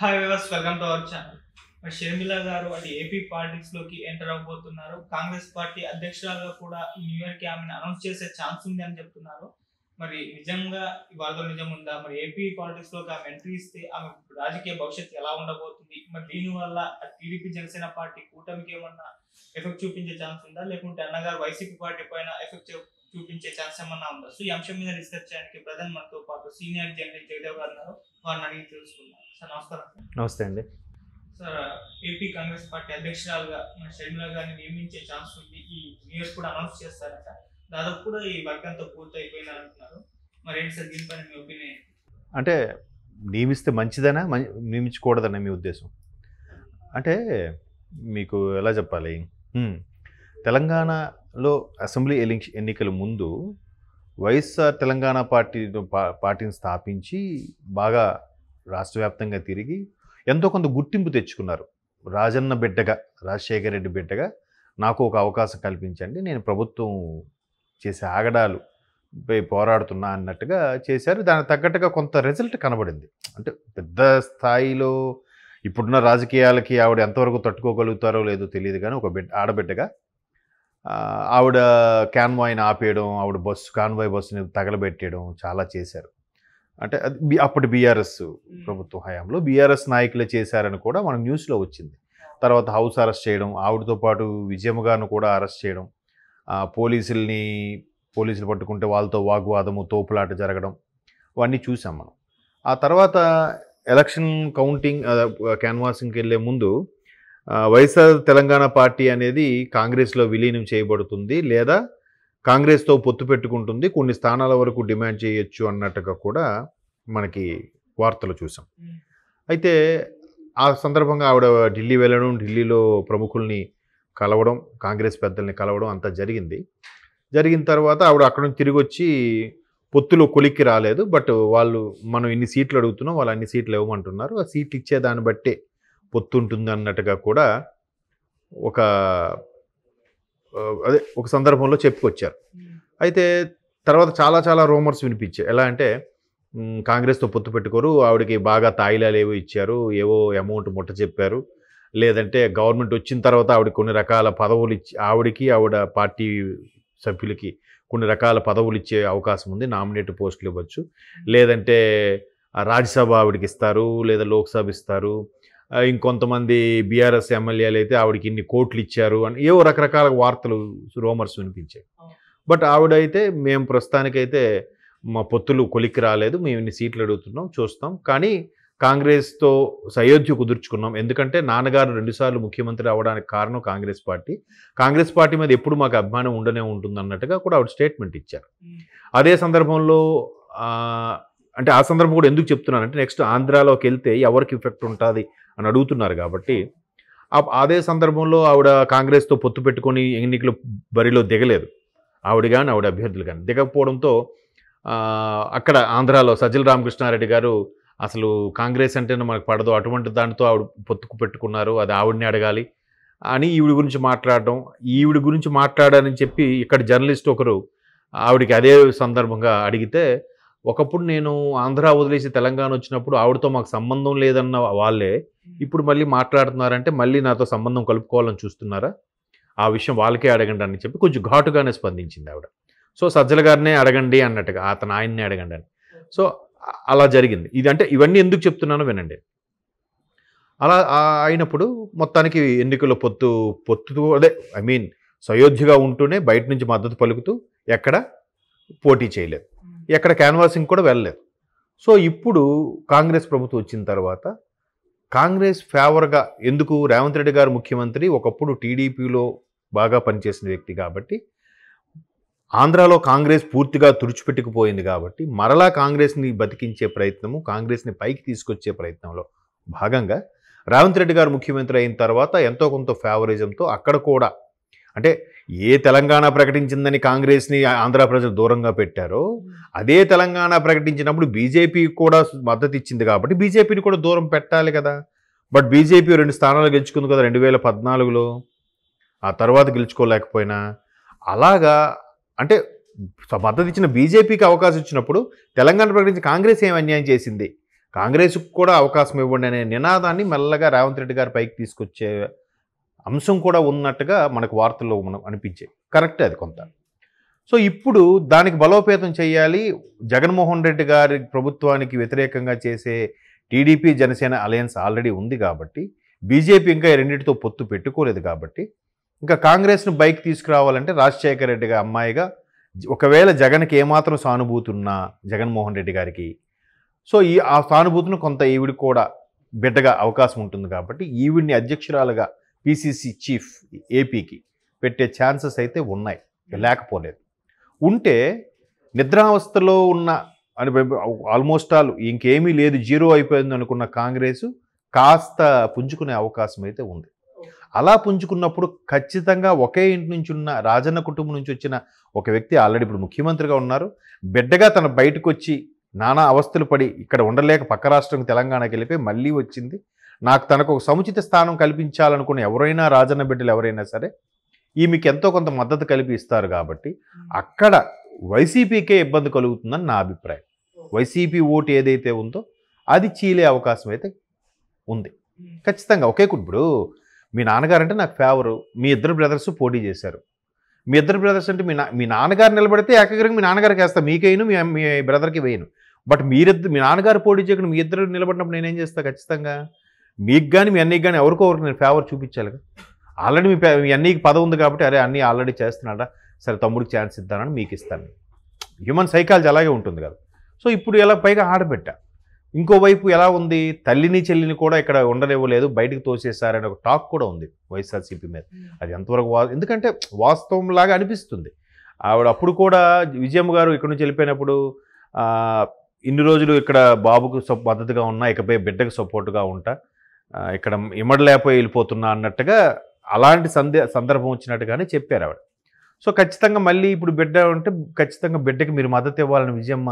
Hi viewers welcome to our channel మరి షర్మిల గారు అటు AP politics లోకి ఎంటర్ అవ్వబోతున్నారు కాంగ్రెస్ పార్టీ అధ్యక్షురాలుగా కూడా న్యూ ఇయర్ కి ఆమెను అనౌన్స్ చేసే ఛాన్స్ ఉంది అని చెప్తున్నారు మరి నిజంగా వాళ్ళతో నిజం ఉందా మరి ఏపీ పాలిటిక్స్ లోకి ఆమె ఎంట్రీ ఇస్తే ఆమె రాజకీయ భవిష్యత్తు ఎలా ఉండబోతుంది మరి దీని వల్ల టీడీపీ జనసేన పార్టీ కూటమికి ఏమన్నా ఎఫెక్ట్ చూపించే ఛాన్స్ ఉందా లేకుంటే అన్నగారు వైసీపీ పార్టీ పైన ఎఫెక్ట్ చూపించే ఛాన్స్ ఏమన్నా ఉందా సో ఈ అంశం మీద డిస్కస్ చేయడానికి ప్రధాని మనతో పాటు సీనియర్ జనరల్ జగదేవ్ గారు ఉన్నారు వారిని అడిగి తెలుసుకున్నారు నమస్కారం నమస్తే అండి సార్ ఏపీ కాంగ్రెస్ పార్టీ అధ్యక్షురాలుగా మన షర్మిల గారిని నియమించే ఛాన్స్ ఉంది ఈ కూడా అనౌన్స్ దాదాపు కూడా ఈ పూర్తయిపోయినారంటున్నారు మరి ఏంటి సార్ దీనిపైన మీ ఒపీనియన్ అంటే నియమిస్తే మంచిదనా నియమించకూడదనే మీ ఉద్దేశం అంటే మీకు ఎలా చెప్పాలి తెలంగాణలో అసెంబ్లీ ఎన్నికల ముందు వైఎస్ఆర్ తెలంగాణ పార్టీ పార్టీని స్థాపించి బాగా రాష్ట్రవ్యాప్తంగా తిరిగి ఎంతో కొంత గుర్తింపు తెచ్చుకున్నారు రాజన్న బిడ్డగా రాజశేఖర రెడ్డి బిడ్డగా నాకు ఒక అవకాశం కల్పించండి నేను ప్రభుత్వం చేసే ఆగడాలు పోరాడుతున్నా అన్నట్టుగా చేశారు దానికి తగ్గట్టుగా కొంత రిజల్ట్ కనబడింది అంటే పెద్ద స్థాయిలో ఇప్పుడున్న రాజకీయాలకి ఆవిడ ఎంతవరకు తట్టుకోగలుగుతారో లేదో తెలియదు కానీ ఒక బిడ్డ ఆడబిడ్డగా ఆవిడ కాన్వాయ్ని ఆపేయడం ఆవిడ బస్సు కాన్వాయ్ బస్సుని తగలబెట్టేయడం చాలా చేశారు అంటే అది అప్పటి బీఆర్ఎస్ ప్రభుత్వ హయాంలో బీఆర్ఎస్ నాయకులే చేశారని కూడా మనం న్యూస్లో వచ్చింది తర్వాత హౌస్ అరెస్ట్ చేయడం ఆవిడతో పాటు విజయమ్మగాను కూడా అరెస్ట్ చేయడం పోలీసుల్ని పోలీసులు పట్టుకుంటే వాళ్ళతో వాగ్వాదము తోపులాట జరగడం అవన్నీ చూసాం మనం ఆ తర్వాత ఎలక్షన్ కౌంటింగ్ క్యాన్వాసింగ్కి వెళ్ళే ముందు వైఎస్ఆర్ తెలంగాణ పార్టీ అనేది కాంగ్రెస్లో విలీనం చేయబడుతుంది లేదా కాంగ్రెస్తో పొత్తు పెట్టుకుంటుంది కొన్ని స్థానాల వరకు డిమాండ్ చేయొచ్చు అన్నట్టుగా కూడా మనకి వార్తలు చూసాం అయితే ఆ సందర్భంగా ఆవిడ ఢిల్లీ వెళ్ళడం ఢిల్లీలో ప్రముఖుల్ని కలవడం కాంగ్రెస్ పెద్దల్ని కలవడం అంతా జరిగింది జరిగిన తర్వాత ఆవిడ అక్కడ నుంచి తిరిగి వచ్చి పొత్తులో కొలిక్కి రాలేదు బట్ వాళ్ళు మనం ఇన్ని సీట్లు అడుగుతున్నాం వాళ్ళు అన్ని సీట్లు ఇవ్వమంటున్నారు ఆ సీట్లు ఇచ్చేదాన్ని బట్టే పొత్తు ఉంటుంది అన్నట్టుగా కూడా ఒక అదే ఒక సందర్భంలో చెప్పుకొచ్చారు అయితే తర్వాత చాలా చాలా రూమర్స్ వినిపించాయి ఎలా అంటే కాంగ్రెస్తో పొత్తు పెట్టుకోరు ఆవిడకి బాగా తాయిలాలు ఏవో ఇచ్చారు ఏవో అమౌంట్ ముట్ట చెప్పారు లేదంటే గవర్నమెంట్ వచ్చిన తర్వాత ఆవిడ కొన్ని రకాల పదవులు ఇచ్చి ఆవిడకి ఆవిడ పార్టీ సభ్యులకి కొన్ని రకాల పదవులు ఇచ్చే అవకాశం ఉంది నామినేట్ పోస్టులు ఇవ్వచ్చు లేదంటే రాజ్యసభ ఆవిడకి ఇస్తారు లేదా లోక్సభ ఇస్తారు ఇంకొంతమంది బీఆర్ఎస్ ఎమ్మెల్యేలు అయితే ఆవిడకి ఇన్ని కోట్లు ఇచ్చారు అని ఏవో రకరకాల వార్తలు రోమర్స్ వినిపించాయి బట్ ఆవిడైతే మేము ప్రస్తుతానికైతే మా పొత్తులు కొలిక్కి రాలేదు మేము ఇన్ని సీట్లు అడుగుతున్నాం చూస్తాం కానీ కాంగ్రెస్తో సయోధ్య కుదుర్చుకున్నాం ఎందుకంటే నాన్నగారు రెండుసార్లు ముఖ్యమంత్రి అవ్వడానికి కారణం కాంగ్రెస్ పార్టీ కాంగ్రెస్ పార్టీ మీద ఎప్పుడు మాకు అభిమానం ఉండనే ఉంటుంది అన్నట్టుగా కూడా ఆవిడ స్టేట్మెంట్ ఇచ్చారు అదే సందర్భంలో అంటే ఆ సందర్భం కూడా ఎందుకు చెప్తున్నానంటే నెక్స్ట్ ఆంధ్రాలోకి వెళ్తే ఎవరికి ఎఫెక్ట్ ఉంటుంది అని అడుగుతున్నారు కాబట్టి అదే సందర్భంలో ఆవిడ కాంగ్రెస్తో పొత్తు పెట్టుకొని ఎన్నికలు బరిలో దిగలేదు ఆవిడ కానీ ఆవిడ అభ్యర్థులు కానీ దిగకపోవడంతో అక్కడ ఆంధ్రాలో సజ్జల రామకృష్ణారెడ్డి గారు అసలు కాంగ్రెస్ అంటేనే మనకు పడదు అటువంటి దానితో ఆవిడ పొత్తుకు పెట్టుకున్నారు అది ఆవిడని అడగాలి అని ఈవిడ గురించి మాట్లాడడం ఈవిడ గురించి మాట్లాడాలని చెప్పి ఇక్కడ జర్నలిస్ట్ ఒకరు ఆవిడికి అదే సందర్భంగా అడిగితే ఒకప్పుడు నేను ఆంధ్ర వదిలేసి తెలంగాణ వచ్చినప్పుడు ఆవిడతో మాకు సంబంధం లేదన్న వాళ్ళే ఇప్పుడు మళ్ళీ మాట్లాడుతున్నారంటే మళ్ళీ నాతో సంబంధం కలుపుకోవాలని చూస్తున్నారా ఆ విషయం వాళ్ళకే అడగండి అని చెప్పి కొంచెం ఘాటుగానే స్పందించింది ఆవిడ సో సజ్జల గారినే అడగండి అన్నట్టుగా అతను ఆయన్నే అడగండి అని సో అలా జరిగింది ఇది అంటే ఇవన్నీ ఎందుకు చెప్తున్నానో వినండి అలా అయినప్పుడు మొత్తానికి ఎన్నికల పొత్తు పొత్తు అదే ఐ మీన్ సయోధ్యగా ఉంటూనే బయట నుంచి మద్దతు పలుకుతూ ఎక్కడ పోటీ చేయలేదు ఎక్కడ క్యాన్వాసింగ్ కూడా వెళ్ళలేదు సో ఇప్పుడు కాంగ్రెస్ ప్రభుత్వం వచ్చిన తర్వాత కాంగ్రెస్ ఫేవర్గా ఎందుకు రేవంత్ రెడ్డి గారు ముఖ్యమంత్రి ఒకప్పుడు టీడీపీలో బాగా పనిచేసిన వ్యక్తి కాబట్టి ఆంధ్రాలో కాంగ్రెస్ పూర్తిగా తుడిచిపెట్టుకుపోయింది కాబట్టి మరలా కాంగ్రెస్ని బతికించే ప్రయత్నము కాంగ్రెస్ని పైకి తీసుకొచ్చే ప్రయత్నంలో భాగంగా రేవంత్ రెడ్డి గారు ముఖ్యమంత్రి అయిన తర్వాత ఎంతో కొంత ఫేవరిజంతో అక్కడ కూడా అంటే ఏ తెలంగాణ ప్రకటించిందని కాంగ్రెస్ని ఆంధ్ర ప్రజలు దూరంగా పెట్టారో అదే తెలంగాణ ప్రకటించినప్పుడు బీజేపీ కూడా మద్దతు ఇచ్చింది కాబట్టి బీజేపీని కూడా దూరం పెట్టాలి కదా బట్ బీజేపీ రెండు స్థానాలు గెలుచుకుంది కదా రెండు వేల పద్నాలుగులో ఆ తర్వాత గెలుచుకోలేకపోయినా అలాగా అంటే మద్దతు ఇచ్చిన బీజేపీకి అవకాశం ఇచ్చినప్పుడు తెలంగాణ ప్రకటించిన కాంగ్రెస్ ఏం అన్యాయం చేసింది కాంగ్రెస్కు కూడా అవకాశం ఇవ్వండి అనే నినాదాన్ని మెల్లగా రేవంత్ రెడ్డి గారి పైకి తీసుకొచ్చే అంశం కూడా ఉన్నట్టుగా మనకు వార్తల్లో మనం అనిపించే కరెక్ట్ అది కొంత సో ఇప్పుడు దానికి బలోపేతం చేయాలి జగన్మోహన్ రెడ్డి గారి ప్రభుత్వానికి వ్యతిరేకంగా చేసే టీడీపీ జనసేన అలయన్స్ ఆల్రెడీ ఉంది కాబట్టి బీజేపీ ఇంకా రెండింటితో పొత్తు పెట్టుకోలేదు కాబట్టి ఇంకా కాంగ్రెస్ను బైక్ తీసుకురావాలంటే రాజశేఖర రెడ్డిగా అమ్మాయిగా ఒకవేళ జగన్కి ఏమాత్రం సానుభూతి ఉన్నా జగన్మోహన్ రెడ్డి గారికి సో ఈ ఆ సానుభూతిని కొంత ఈవిడ కూడా బిడ్డగా అవకాశం ఉంటుంది కాబట్టి ఈవిడిని అధ్యక్షురాలుగా పీసీసీ చీఫ్ ఏపీకి పెట్టే ఛాన్సెస్ అయితే ఉన్నాయి లేకపోలేదు ఉంటే నిద్రావస్థలో ఉన్న అని ఆల్మోస్ట్ ఆల్ ఇంకేమీ లేదు జీరో అయిపోయింది అనుకున్న కాంగ్రెస్ కాస్త పుంజుకునే అవకాశం అయితే ఉంది అలా పుంజుకున్నప్పుడు ఖచ్చితంగా ఒకే ఇంటి నుంచి ఉన్న రాజన్న కుటుంబం నుంచి వచ్చిన ఒక వ్యక్తి ఆల్రెడీ ఇప్పుడు ముఖ్యమంత్రిగా ఉన్నారు బిడ్డగా తన బయటకు వచ్చి నానా అవస్థలు పడి ఇక్కడ ఉండలేక పక్క రాష్ట్రం తెలంగాణకి వెళ్ళిపోయి మళ్ళీ వచ్చింది నాకు తనకు ఒక సముచిత స్థానం కల్పించాలనుకున్న ఎవరైనా రాజన్న బిడ్డలు ఎవరైనా సరే ఈమెకి ఎంతో కొంత మద్దతు కలిపి ఇస్తారు కాబట్టి అక్కడ వైసీపీకే ఇబ్బంది కలుగుతుందని నా అభిప్రాయం వైసీపీ ఓటు ఏదైతే ఉందో అది చీలే అవకాశం అయితే ఉంది ఖచ్చితంగా ఒకే ఇప్పుడు మీ నాన్నగారంటే నాకు ఫేవరు మీ ఇద్దరు బ్రదర్స్ పోటీ చేశారు మీ ఇద్దరు బ్రదర్స్ అంటే మీ నా మీ నాన్నగారు నిలబడితే ఏకగ్రంగా మీ నాన్నగారికి వేస్తా మీకేయను మీ మీ బ్రదర్కి వేయను బట్ మీరిద్దరు మీ నాన్నగారు పోటీ చేయకుండా మీ ఇద్దరు నిలబడినప్పుడు నేనేం చేస్తాను ఖచ్చితంగా మీకు కానీ మీ అన్నయ్యకి కానీ ఒకరికి నేను ఫేవర్ చూపించాలి కదా ఆల్రెడీ మీ మీ అన్నయ్యకి పదవి ఉంది కాబట్టి అరే అన్నీ ఆల్రెడీ చేస్తున్నాడా సరే తమ్ముడికి ఛాన్స్ ఇద్దానని మీకు ఇస్తాను హ్యూమన్ సైకాలజీ అలాగే ఉంటుంది కదా సో ఇప్పుడు ఎలా పైగా ఆడబెట్టా ఇంకోవైపు ఎలా ఉంది తల్లిని చెల్లిని కూడా ఇక్కడ ఉండనివ్వలేదు బయటకు తోసేసారని ఒక టాక్ కూడా ఉంది వైఎస్ఆర్సీపీ మీద hmm. అది ఎంతవరకు వా ఎందుకంటే వాస్తవం లాగా అనిపిస్తుంది ఆవిడ అప్పుడు కూడా విజయమ్మ గారు ఇక్కడ నుంచి వెళ్ళిపోయినప్పుడు ఇన్ని రోజులు ఇక్కడ బాబుకు మద్దతుగా ఉన్నా ఇకపై బిడ్డకు సపోర్ట్గా ఉంటా ఇక్కడ ఇమ్మడలేకపోయి వెళ్ళిపోతున్నా అన్నట్టుగా అలాంటి సందే సందర్భం వచ్చినట్టుగానే చెప్పారు ఆవిడ సో ఖచ్చితంగా మళ్ళీ ఇప్పుడు బిడ్డ ఉంటే ఖచ్చితంగా బిడ్డకి మీరు మద్దతు ఇవ్వాలని విజయమ్మ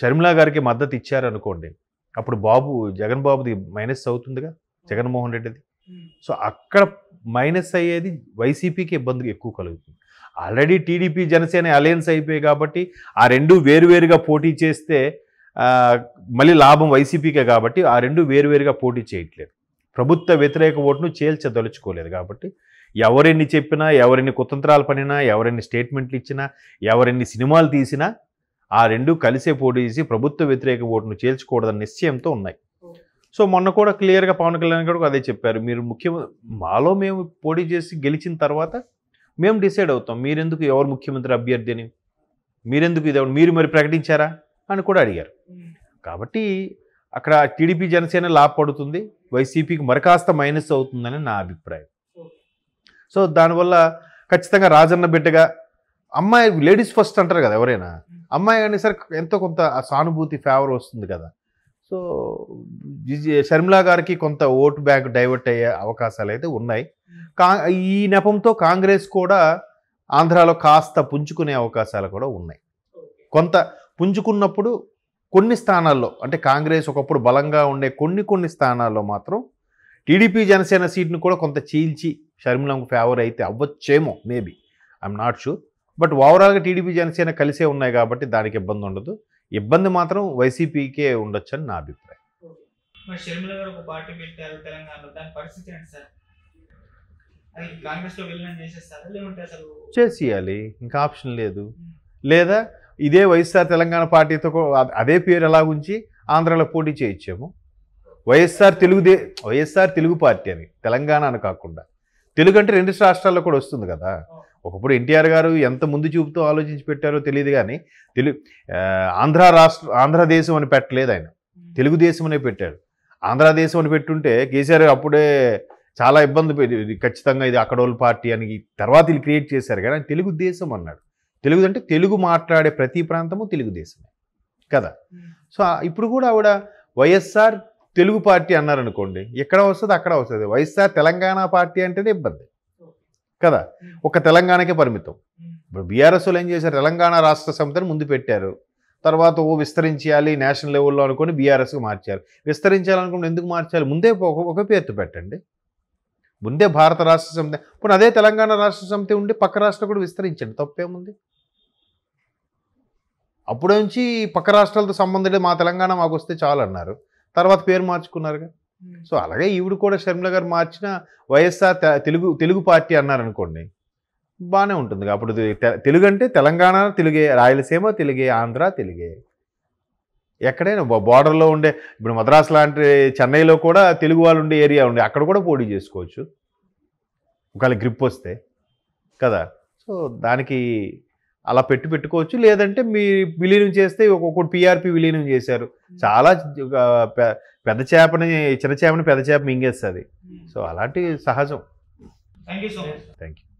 షర్మిలా గారికి మద్దతు ఇచ్చారనుకోండి అప్పుడు బాబు జగన్ బాబుది మైనస్ అవుతుందిగా జగన్మోహన్ రెడ్డిది సో అక్కడ మైనస్ అయ్యేది వైసీపీకి ఇబ్బంది ఎక్కువ కలుగుతుంది ఆల్రెడీ టీడీపీ జనసేన అలయన్స్ అయిపోయాయి కాబట్టి ఆ రెండు వేరువేరుగా పోటీ చేస్తే మళ్ళీ లాభం వైసీపీకే కాబట్టి ఆ రెండు వేరువేరుగా పోటీ చేయట్లేదు ప్రభుత్వ వ్యతిరేక ఓటును చేల్చదలుచుకోలేదు కాబట్టి ఎవరెన్ని చెప్పినా ఎవరెన్ని కుతంత్రాలు పనినా ఎవరిని స్టేట్మెంట్లు ఇచ్చినా ఎవరిని సినిమాలు తీసినా ఆ రెండు కలిసే పోటీ చేసి ప్రభుత్వ వ్యతిరేక ఓటును చేల్చకూడదన్న నిశ్చయంతో ఉన్నాయి సో మొన్న కూడా క్లియర్గా పవన్ కళ్యాణ్ గారు అదే చెప్పారు మీరు ముఖ్యమంత్రి మాలో మేము పోటీ చేసి గెలిచిన తర్వాత మేము డిసైడ్ అవుతాం మీరెందుకు ఎవరు ముఖ్యమంత్రి అభ్యర్థిని మీరెందుకు ఇది మీరు మరి ప్రకటించారా అని కూడా అడిగారు కాబట్టి అక్కడ టీడీపీ జనసేన లాభపడుతుంది వైసీపీకి మరికాస్త మైనస్ అవుతుందని నా అభిప్రాయం సో దానివల్ల ఖచ్చితంగా రాజన్న బిడ్డగా అమ్మాయి లేడీస్ ఫస్ట్ అంటారు కదా ఎవరైనా అమ్మాయి అనే సరే ఎంతో కొంత సానుభూతి ఫేవర్ వస్తుంది కదా సో షర్మిలా గారికి కొంత ఓటు బ్యాంక్ డైవర్ట్ అయ్యే అవకాశాలు అయితే ఉన్నాయి కా ఈ నెపంతో కాంగ్రెస్ కూడా ఆంధ్రాలో కాస్త పుంజుకునే అవకాశాలు కూడా ఉన్నాయి కొంత పుంజుకున్నప్పుడు కొన్ని స్థానాల్లో అంటే కాంగ్రెస్ ఒకప్పుడు బలంగా ఉండే కొన్ని కొన్ని స్థానాల్లో మాత్రం టీడీపీ జనసేన సీట్ను కూడా కొంత చీల్చి షర్మిలంకు ఫేవర్ అయితే అవ్వచ్చేమో maybe I'm not sure but ఓవరాల్గా టీడీపీ జనసేన కలిసే ఉన్నాయి కాబట్టి దానికి ఇబ్బంది ఉండదు ఇబ్బంది మాత్రం వైసీపీకే ఉండొచ్చని నా అభిప్రాయం చేసేయాలి ఇంకా ఆప్షన్ లేదు లేదా ఇదే వైఎస్ఆర్ తెలంగాణ పార్టీతో అదే పేరు ఎలా ఉంచి ఆంధ్రాలో పోటీ చేయించాము వైఎస్ఆర్ తెలుగుదే వైఎస్ఆర్ తెలుగు పార్టీ అని తెలంగాణ అని కాకుండా తెలుగు అంటే రెండు రాష్ట్రాల్లో కూడా వస్తుంది కదా ఒకప్పుడు ఎన్టీఆర్ గారు ఎంత ముందు చూపుతో ఆలోచించి పెట్టారో తెలియదు కానీ తెలుగు ఆంధ్ర రాష్ట్ర ఆంధ్రదేశం అని పెట్టలేదు ఆయన తెలుగుదేశం అనే పెట్టాడు ఆంధ్రదేశం అని పెట్టుంటే కేసీఆర్ అప్పుడే చాలా ఇబ్బంది ఖచ్చితంగా ఇది అక్కడోళ్ళ పార్టీ అని తర్వాత వీళ్ళు క్రియేట్ చేశారు కానీ తెలుగుదేశం అన్నాడు తెలుగు అంటే తెలుగు మాట్లాడే ప్రతి ప్రాంతము తెలుగుదేశమే కదా సో ఇప్పుడు కూడా ఆవిడ వైఎస్ఆర్ తెలుగు పార్టీ అన్నారనుకోండి ఎక్కడ వస్తుంది అక్కడ వస్తుంది వైఎస్ఆర్ తెలంగాణ పార్టీ అంటేనే ఇబ్బంది కదా ఒక తెలంగాణకే పరిమితం ఇప్పుడు బీఆర్ఎస్లో ఏం చేశారు తెలంగాణ రాష్ట్ర సమితిని ముందు పెట్టారు తర్వాత ఓ విస్తరించాలి నేషనల్ లెవెల్లో అనుకుని బీఆర్ఎస్కి మార్చారు విస్తరించాలనుకుంటే ఎందుకు మార్చాలి ముందే ఒక పేరుతో పెట్టండి ముందే భారత రాష్ట్ర సమితి ఇప్పుడు అదే తెలంగాణ రాష్ట్ర సమితి ఉండి పక్క రాష్ట్రం కూడా విస్తరించండి తప్పేముంది అప్పుడు నుంచి పక్క రాష్ట్రాలతో సంబంధం మా తెలంగాణ మాకు వస్తే చాలు అన్నారు తర్వాత పేరు మార్చుకున్నారుగా సో అలాగే ఈవిడ కూడా షర్మిల గారు మార్చిన వైఎస్ఆర్ తెలుగు తెలుగు పార్టీ అన్నారనుకోండి బాగానే ఉంటుంది అప్పుడు తెలుగు అంటే తెలంగాణ తెలుగే రాయలసీమ తెలుగే ఆంధ్ర తెలుగే ఎక్కడైనా బార్డర్లో ఉండే ఇప్పుడు మద్రాసు లాంటి చెన్నైలో కూడా తెలుగు వాళ్ళు ఉండే ఏరియా ఉండే అక్కడ కూడా పోటీ చేసుకోవచ్చు ఒకవేళ గ్రిప్ వస్తే కదా సో దానికి అలా పెట్టి పెట్టుకోవచ్చు లేదంటే మీ విలీనం చేస్తే ఒక్కొక్కటి పిఆర్పి విలీనం చేశారు చాలా పెద్ద చేపని చిన్న చేపని పెద్ద చేప మింగేస్తుంది సో అలాంటి సహజం థ్యాంక్ యూ